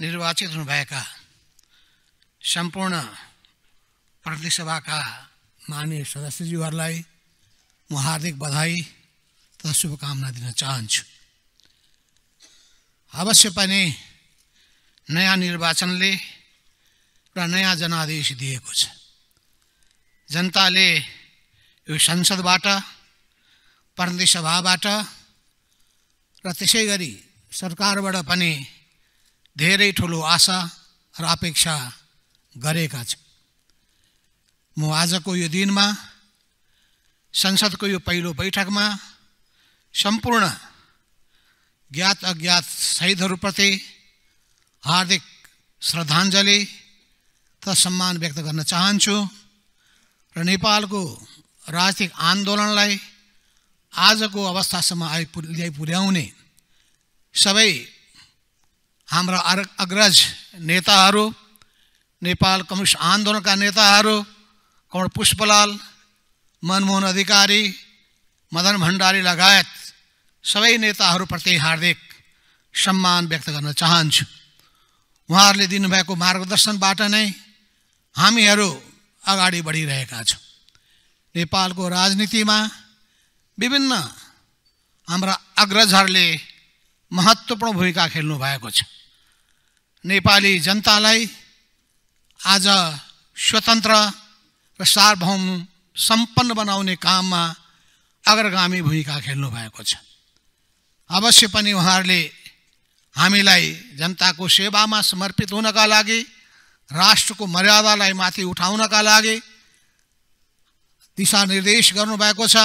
निर्वाचित हुनुभएका सम्पूर्ण प्रतिसभाका मान्य सदस्यज्यूहरूलाई म हार्दिक बधाई तथा शुभकामना दिन चाहन्छु अवश्य पनि नयाँ निर्वाचनले र नयाँ जनादेश दिएको छ जनताले यो संसदबाट प्रदेश सभाबाट र त्यसै गरी सरकारबाट पनि धेरै ठुलो आशा र अपेक्षा गरेका छौँ म आजको यो दिनमा संसदको यो पहिलो बैठकमा सम्पूर्ण ज्ञात अज्ञात शहीदहरूप्रति हार्दिक श्रद्धाञ्जली तथा सम्मान व्यक्त गर्न चाहन्छु र नेपालको राजनीतिक आन्दोलनलाई आजको अवस्थासम्म आइपुर् पुर्याउने सबै अर अग्रज नेता नेपाल कम्युनिस्ट का नेता कौन पुष्पलाल मनमोहन अधिकारी मदन भंडारी लगायत नेता प्रति हार्दिक सम्मान व्यक्त करना चाहिए उहाँहरूले दिनुभएको मार्गदर्शनबाट नै हामीहरू बढ़ी रहता को राजनीति में विभिन्न हमारा अग्रजर महत्वपूर्ण भूमिका खेलभ नेपाली जनतालाई आज स्वतन्त्र र सार्वभौम सम्पन्न बनाउने काममा अग्रगामी भूमिका खेल्नुभएको छ अवश्य पनि उहाँहरूले हामीलाई जनताको सेवामा समर्पित हुनका लागि राष्ट्रको मर्यादालाई माथि उठाउनका लागि दिशानिर्देश गर्नुभएको छ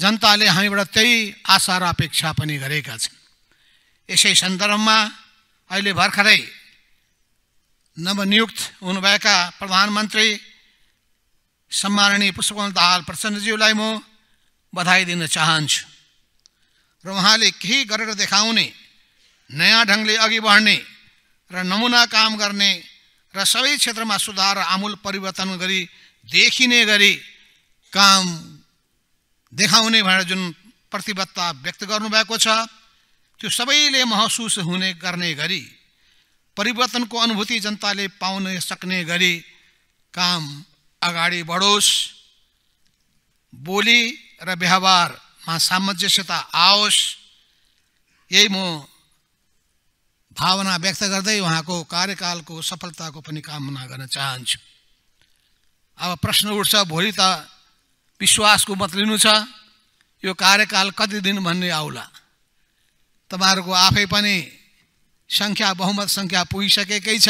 जनताले हामीबाट त्यही आशा र अपेक्षा पनि गरेका छन् यसै सन्दर्भमा अहिले भर्खरै नवनियुक्त हुनुभएका प्रधानमन्त्री सम्माननीय पुष्पकमल दाहाल प्रचण्डज्यूलाई म बधाई दिन चाहन्छु र उहाँले केही गरेर देखाउने नयाँ ढङ्गले अघि बढ्ने र नमुना काम गर्ने र सबै क्षेत्रमा सुधार र आमूल परिवर्तन गरी देखिने गरी काम देखाउने भनेर जुन प्रतिबद्धता व्यक्त गर्नुभएको छ त्यो सबैले महसुस हुने गर्ने गरी परिवर्तनको अनुभूति जनताले पाउन सक्ने गरी काम अगाडि बढोस् बोली र व्यवहारमा सामञ्जस्यता आओस् यही म भावना व्यक्त गर्दै उहाँको कार्यकालको सफलताको पनि कामना गर्न चाहन्छु अब प्रश्न उठ्छ भोलि त विश्वासको मत लिनु छ यो कार्यकाल कति दिन भन्ने आउला तपाईँहरूको आफै पनि सङ्ख्या बहुमत सङ्ख्या पुगिसकेकै छ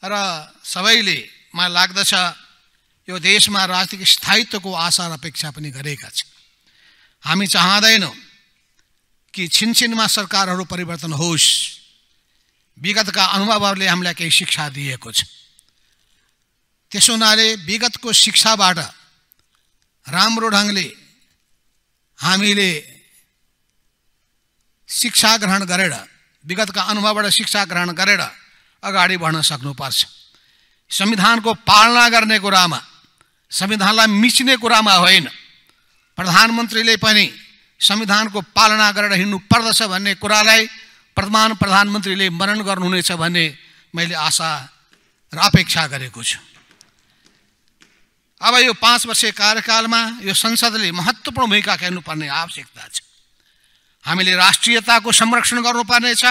र सबैले मलाई लाग्दछ यो देशमा राजनीतिक स्थायित्वको आशा र अपेक्षा पनि गरेका छन् हामी चाहँदैनौँ कि छिनछिनमा सरकारहरू परिवर्तन होस् विगतका अनुभवहरूले हामीलाई केही शिक्षा दिएको छ त्यसो हुनाले विगतको शिक्षाबाट राम्रो ढङ्गले हामीले शिक्षा ग्रहण गरेर विगतका अनुभवबाट शिक्षा ग्रहण गरेर अगाडि बढ्न सक्नुपर्छ संविधानको पालना गर्ने कुरामा संविधानलाई मिच्ने कुरामा होइन प्रधानमन्त्रीले पनि संविधानको पालना गरेर हिँड्नु पर्दछ भन्ने कुरालाई प्रधान प्रधानमन्त्रीले मनन गर्नुहुनेछ भन्ने मैले आशा र अपेक्षा गरेको छु अब यो पाँच वर्षीय कार्यकालमा यो संसदले महत्त्वपूर्ण भूमिका खेल्नुपर्ने आवश्यकता छ हामीले राष्ट्रियताको संरक्षण गर्नुपर्नेछ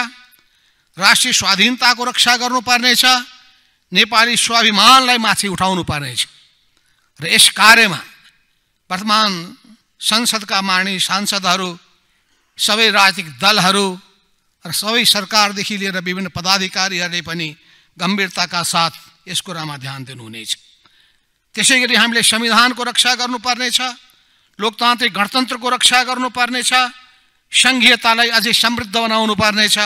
राष्ट्रिय स्वाधीनताको रक्षा गर्नुपर्नेछ नेपाली स्वाभिमानलाई माथि उठाउनु पर्नेछ र यस कार्यमा वर्तमान संसदका माननीय सांसदहरू सबै राजनीतिक दलहरू र सबै सरकारदेखि लिएर विभिन्न पदाधिकारीहरूले पनि गम्भीरताका साथ यस कुरामा ध्यान दिनुहुनेछ त्यसै गरी हामीले संविधानको रक्षा गर्नुपर्नेछ लोकतान्त्रिक गणतन्त्रको रक्षा गर्नुपर्नेछ सङ्घीयतालाई अझै समृद्ध बनाउनु पर्नेछ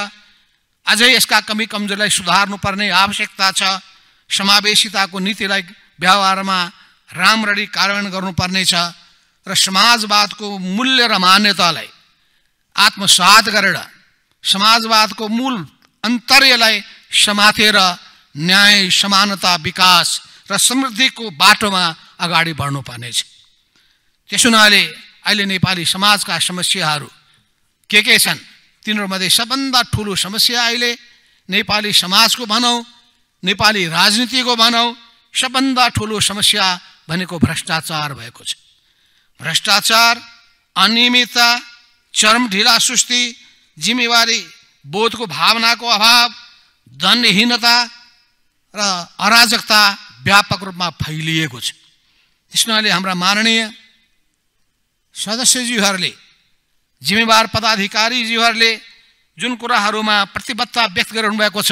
अझै यसका कमी कमजोरीलाई सुधार्नुपर्ने आवश्यकता छ समावेशिताको नीतिलाई व्यवहारमा राम्ररी कार्यान्वयन गर्नुपर्नेछ र समाजवादको मूल्य र मान्यतालाई आत्मसात गरेर समाजवादको मूल अन्तर्यलाई समातेर न्याय समानता विकास र समृद्धिको बाटोमा अगाडि बढ्नुपर्नेछ त्यस हुनाले अहिले नेपाली समाजका समस्याहरू के के छन् तिनीहरूमध्ये सबभन्दा ठुलो समस्या अहिले नेपाली समाजको भनौँ नेपाली राजनीतिको भनौँ सबभन्दा ठुलो समस्या भनेको भ्रष्टाचार भएको छ भ्रष्टाचार अनियमितता चरम ढिला सुस्ती जिम्मेवारी बोधको भावनाको अभाव धनहीनता र अराजकता व्यापक रूपमा फैलिएको छ यसले हाम्रा माननीय सदस्यजीहरूले जिम्मेवार पदाधिकारीज्यूहरूले जुन कुराहरूमा प्रतिबद्धता व्यक्त गरिरहनु भएको छ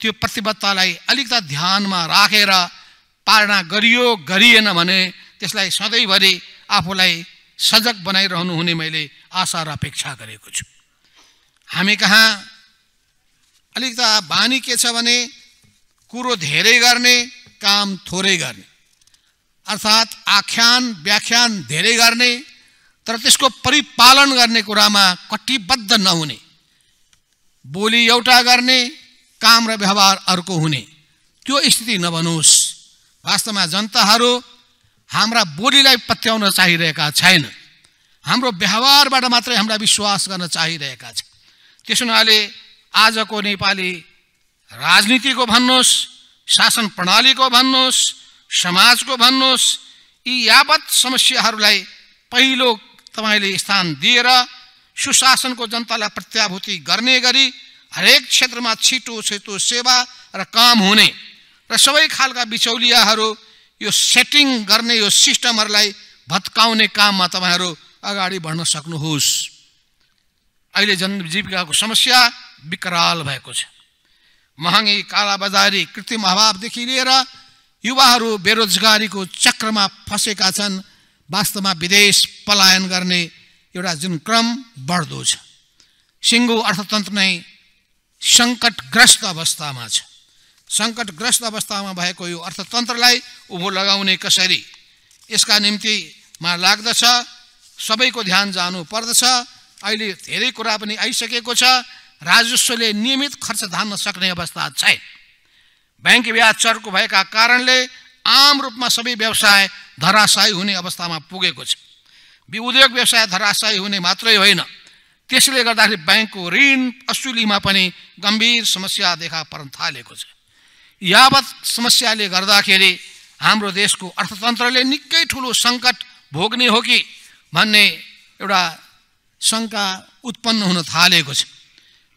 त्यो प्रतिबद्धतालाई अलिकता ध्यानमा राखेर रा, पालना गरियो गरिएन भने त्यसलाई सधैँभरि आफूलाई सजग बनाइरहनु हुने मैले आशा र अपेक्षा गरेको छु हामी कहाँ अलिकता बानी के छ भने कुरो धेरै गर्ने काम थोरै गर्ने अर्थात् आख्यान व्याख्यान धेरै गर्ने तर त्यसको परिपालन गर्ने कुरामा कटिबद्ध नहुने बोली एउटा गर्ने काम र व्यवहार अर्को हुने त्यो स्थिति नबनोस् वास्तवमा जनताहरू हाम्रा बोलीलाई पत्याउन चाहिरहेका छैन हाम्रो व्यवहारबाट मात्रै हामीलाई विश्वास गर्न चाहिरहेका छन् त्यस हुनाले आजको नेपाली राजनीतिको भन्नुहोस् शासन प्रणालीको भन्नुहोस् समाजको भन्नुहोस् यी यावत समस्याहरूलाई पहिलो तपाईँले स्थान दिएर सुशासनको जनतालाई प्रत्याभूति गर्ने गरी हरेक क्षेत्रमा छिटो छिटो सेवा र काम हुने र सबै खालका बिचौलियाहरू यो सेटिङ गर्ने यो सिस्टमहरूलाई भत्काउने काममा तपाईँहरू अगाडि बढ्न सक्नुहोस् अहिले जनजीविकाको समस्या विकराल भएको छ महँगी कालाबजारी कृत्रिम अभावदेखि लिएर युवाहरू बेरोजगारीको चक्रमा फँसेका छन् वास्तवमा विदेश पलायन गर्ने एउटा जुन क्रम बढ्दो छ सिङ्गो अर्थतन्त्र नै सङ्कटग्रस्त अवस्थामा छ सङ्कटग्रस्त अवस्थामा भएको यो अर्थतन्त्रलाई उभो लगाउने कसरी यसका निम्ति निम्तिमा लाग्दछ सबैको ध्यान जानु पर्दछ अहिले धेरै कुरा पनि आइसकेको छ राजस्वले नियमित खर्च धान्न सक्ने अवस्था छैन ब्याङ्क ब्याज चर्को भएका कारणले आम रूपमा सबै व्यवसाय धराशयी हुने अवस्थामा पुगेको छ उद्योग व्यवसाय धराशयी हुने मात्रै होइन त्यसले गर्दाखेरि ब्याङ्कको ऋण असुलीमा पनि गम्भीर समस्या देखा पर्न थालेको छ यावत समस्याले गर्दाखेरि हाम्रो देशको अर्थतन्त्रले निकै ठुलो सङ्कट भोग्ने हो कि भन्ने एउटा शङ्का उत्पन्न हुन थालेको छ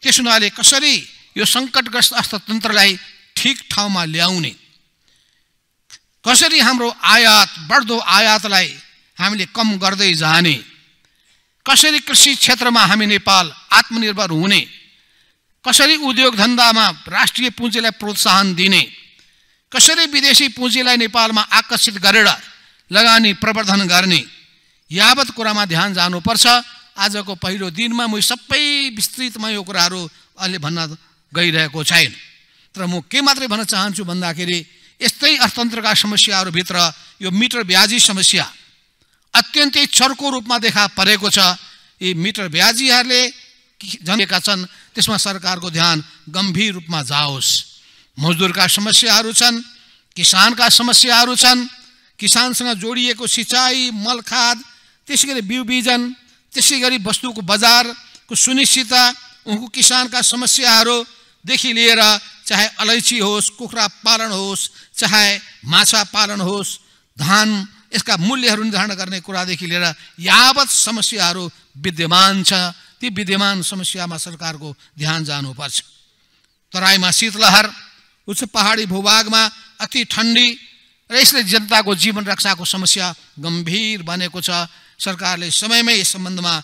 त्यस हुनाले कसरी यो सङ्कटग्रस्त अर्थतन्त्रलाई ठिक ठाउँमा ल्याउने कसरी हाम्रो आयात बढ्दो आयातलाई हामीले कम गर्दै जाने कसरी कृषि क्षेत्रमा हामी नेपाल आत्मनिर्भर हुने कसरी उद्योग धन्दामा राष्ट्रिय पुँजीलाई प्रोत्साहन दिने कसरी विदेशी पुँजीलाई नेपालमा आकर्षित गरेर लगानी प्रवर्धन गर्ने यावत कुरामा ध्यान जानुपर्छ आजको पहिलो दिनमा म सबै विस्तृतमा यो कुराहरू अहिले भन्न गइरहेको छैन तर म के मात्रै भन्न चाहन्छु भन्दाखेरि यस्तै अर्थतन्त्रका समस्याहरूभित्र यो मिटर ब्याजी समस्या अत्यन्तै चर्को रूपमा देखा परेको छ यी मिटर ब्याजीहरूले जनेका छन् त्यसमा सरकारको ध्यान गम्भीर रूपमा जाओस् मजदुरका समस्याहरू छन् किसानका समस्याहरू छन् किसानसँग जोडिएको सिँचाइ मल खाद त्यसै गरी बिउ बिजन त्यसै गरी वस्तुको बजारको सुनिश्चितता उनको किसानका समस्याहरूदेखि लिएर चाहे अलैँची होस् कुखुरा पालन होस् चाहे माछा पालन होस् धान यसका मूल्यहरू निर्धारण गर्ने कुरादेखि लिएर यावत समस्याहरू विद्यमान छ ती विद्यमान समस्यामा सरकारको ध्यान जानुपर्छ तराईमा शीतलहर उच्च पहाडी भूभागमा अति ठन्डी र यसले जनताको जीवन रक्षाको समस्या गम्भीर बनेको छ सरकारले समयमै यस सम्बन्धमा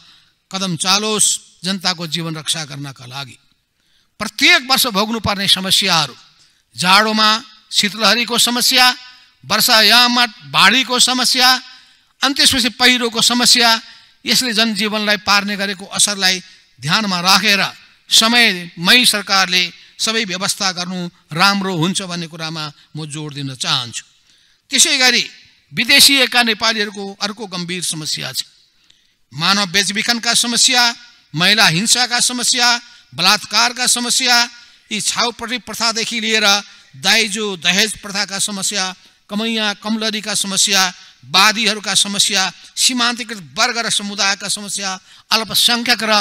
कदम चालोस् जनताको जीवन रक्षा गर्नका लागि प्रत्येक वर्ष भोग्नुपर्ने समस्याहरू जाडोमा शीतलहरीको समस्या वर्षायाममा बाढीको समस्या अनि त्यसपछि पहिरोको समस्या यसले जनजीवनलाई पार्ने गरेको असरलाई ध्यानमा राखेर रा। समयमै सरकारले सबै व्यवस्था गर्नु राम्रो हुन्छ भन्ने कुरामा म जोड दिन चाहन्छु त्यसै गरी विदेशीका नेपालीहरूको अर्को गम्भीर समस्या छ मानव बेचबिखनका समस्या महिला हिंसाका समस्या बलात्कारका समस्या यी छाउपट्टि प्रथादेखि लिएर दाइजो दहेज प्रथाका समस्या कमैया कमलरीका समस्या वादीहरूका समस्या सीमान्तकृत वर्ग र समुदायका समस्या अल्पसङ्ख्यक र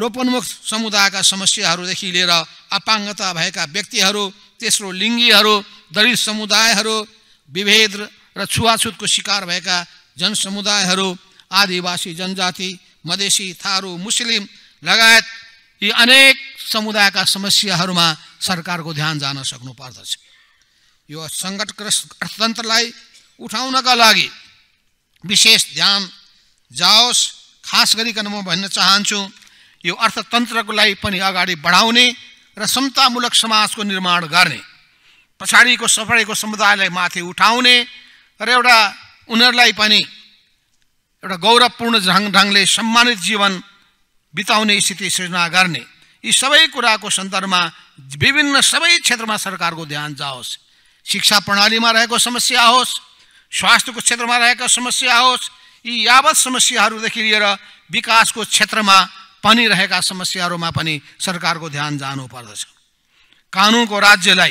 लोपोन्मुख समुदायका समस्याहरूदेखि लिएर अपाङ्गता भएका व्यक्तिहरू तेस्रो लिङ्गीहरू दलित समुदायहरू विभेद र छुवाछुतको शिकार भएका जनसमुदायहरू आदिवासी जनजाति मधेसी थारू मुस्लिम लगायत यी अनेक समुदायका समस्याहरूमा सरकारको ध्यान जान सक्नुपर्दछ यो सङ्कटग्रस्त अर्थतन्त्रलाई उठाउनका लागि विशेष ध्यान जाओस् खास गरिकन म भन्न चाहन्छु यो अर्थतन्त्रको लागि पनि अगाडि बढाउने र समतामूलक समाजको निर्माण गर्ने पछाडिको को समुदायलाई माथि उठाउने र एउटा उनीहरूलाई पनि एउटा गौरवपूर्ण ढङ्ग ढङ्गले सम्मानित जीवन बिताने स्थिति सृजना करने ये सब कुछ को सन्दर्भ में विभिन्न सब क्षेत्र में सरकार को ध्यान जाओस् शिक्षा प्रणाली में रहकर समस्या होस् स्वास्थ्य को क्षेत्र में रहकर समस्या होस् यी यावत को क्षेत्र में पनी रह समस्या में सरकार को ध्यान जानु पर्द का राज्य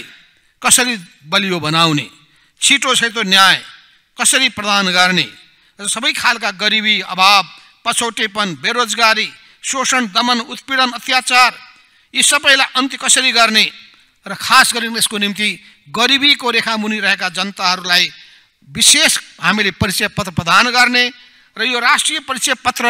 कसरी बलियो बनाने छिटो छिटो न्याय कसरी प्रदान सब खाल का गरीबी अभाव पछौटेपन बेरोजगारी शोषण दमन उत्पीडन अत्याचार यी सबैलाई अन्त्य कसरी गर्ने र खास गरी यसको निम्ति गरिबीको रेखा मुनि रहेका जनताहरूलाई विशेष हामीले परिचय पत्र प्रदान गर्ने र यो राष्ट्रिय परिचय पत्र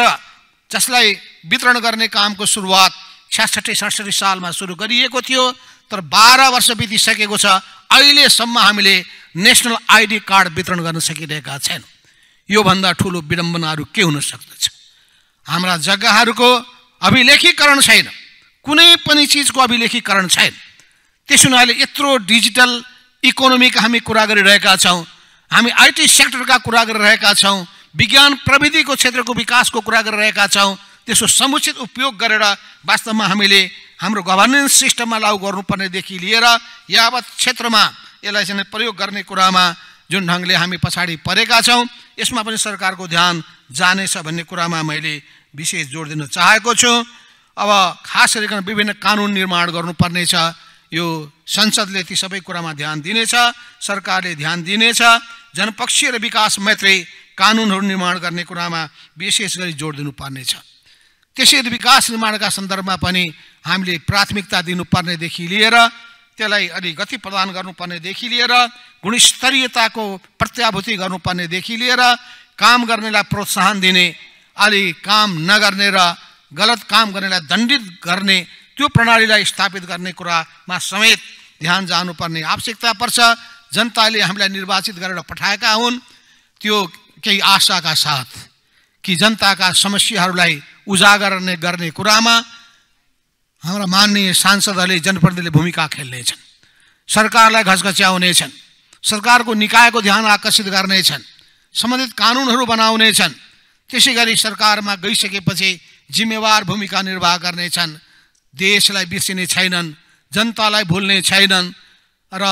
जसलाई वितरण गर्ने कामको सुरुवात छ्यासठी सडसठी सालमा सुरु गरिएको थियो तर बाह्र वर्ष बितिसकेको छ अहिलेसम्म हामीले नेसनल आइडी कार्ड वितरण गर्न सकिरहेका छैनौँ योभन्दा ठुलो विडम्बनाहरू के हुन सक्दछ हाम्रा जग्गाहरूको अभिलेखीकरण छैन कुनै पनि चिजको अभिलेखीकरण छैन त्यस हुनाले यत्रो डिजिटल इकोनोमीका हामी कुरा गरिरहेका छौँ हामी आइटी सेक्टरका कुरा गरिरहेका छौँ विज्ञान प्रविधिको क्षेत्रको विकासको कुरा गरिरहेका छौँ त्यसको समुचित उपयोग गरेर वास्तवमा हामीले हाम्रो गभर्नेन्स सिस्टममा लागू गर्नुपर्नेदेखि लिएर यावत क्षेत्रमा यसलाई चाहिँ प्रयोग गर्ने कुरामा जुन ढङ्गले हामी पछाडि परेका छौँ यसमा पनि सरकारको ध्यान जानेछ भन्ने कुरामा मैले विशेष जोड दिन चाहेको छु अब खास गरिकन विभिन्न कानुन निर्माण गर्नुपर्नेछ यो संसदले ती सबै कुरामा ध्यान दिनेछ सरकारले ध्यान दिनेछ जनपक्षीय र विकास मैत्री कानुनहरू निर्माण गर्ने कुरामा विशेष गरी जोड दिनुपर्नेछ त्यसरी विकास निर्माणका सन्दर्भमा पनि हामीले प्राथमिकता दिनुपर्नेदेखि लिएर त्यसलाई अलिक गति प्रदान गर्नुपर्नेदेखि लिएर गुणस्तरीयताको प्रत्याभूति गर्नुपर्नेदेखि लिएर काम गर्नेलाई प्रोत्साहन दिने अलि काम नगर्ने र गलत काम गर्नेलाई दण्डित गर्ने त्यो प्रणालीलाई स्थापित गर्ने कुरामा समेत ध्यान जानुपर्ने आवश्यकता पर्छ जनताले हामीलाई निर्वाचित गरेर पठाएका हुन् त्यो केही आशाका साथ कि जनताका समस्याहरूलाई उजागर गर्ने कुरामा हाम्रा मान्य सांसदहरूले जनप्रतिनिधिले भूमिका खेल्नेछन् सरकारलाई घसघच्याउनेछन् सरकारको निकायको ध्यान आकर्षित गर्नेछन् सम्बन्धित कानुनहरू बनाउनेछन् त्यसै गरी सरकारमा गइसकेपछि जिम्मेवार भूमिका निर्वाह गर्नेछन् देशलाई बिर्सिने छैनन् जनतालाई भुल्ने छैनन् र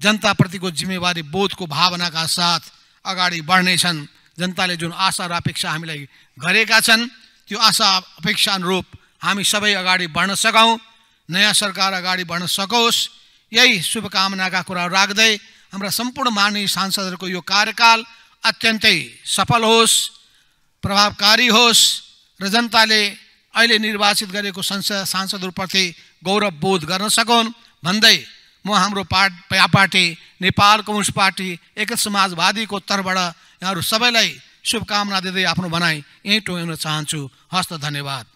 जनताप्रतिको जिम्मेवारी बोधको भावनाका साथ अगाडि बढ्नेछन् जनताले जुन आशा र अपेक्षा हामीलाई गरेका छन् त्यो आशा अपेक्षा अनुरूप हामी सबै अगाडि बढ्न सकौँ नयाँ सरकार अगाडि बढ्न सकोस् यही शुभकामनाका कुरा राख्दै हाम्रा सम्पूर्ण माननीय सांसदहरूको यो कार्यकाल अत्यन्तै सफल होस् प्रभावकारी होस् र जनताले अहिले निर्वाचित गरेको संसद सांसदहरूप्रति गौरव बोध गर्न सकोन् भन्दै म हाम्रो part party Nepal communist party एक समाजवादीको तर्फबाट यहाँहरू सबैलाई शुभकामना दिँदै आफ्नो भनाइ यहीँ टोगाउन चाहन्छु हस्त धन्यवाद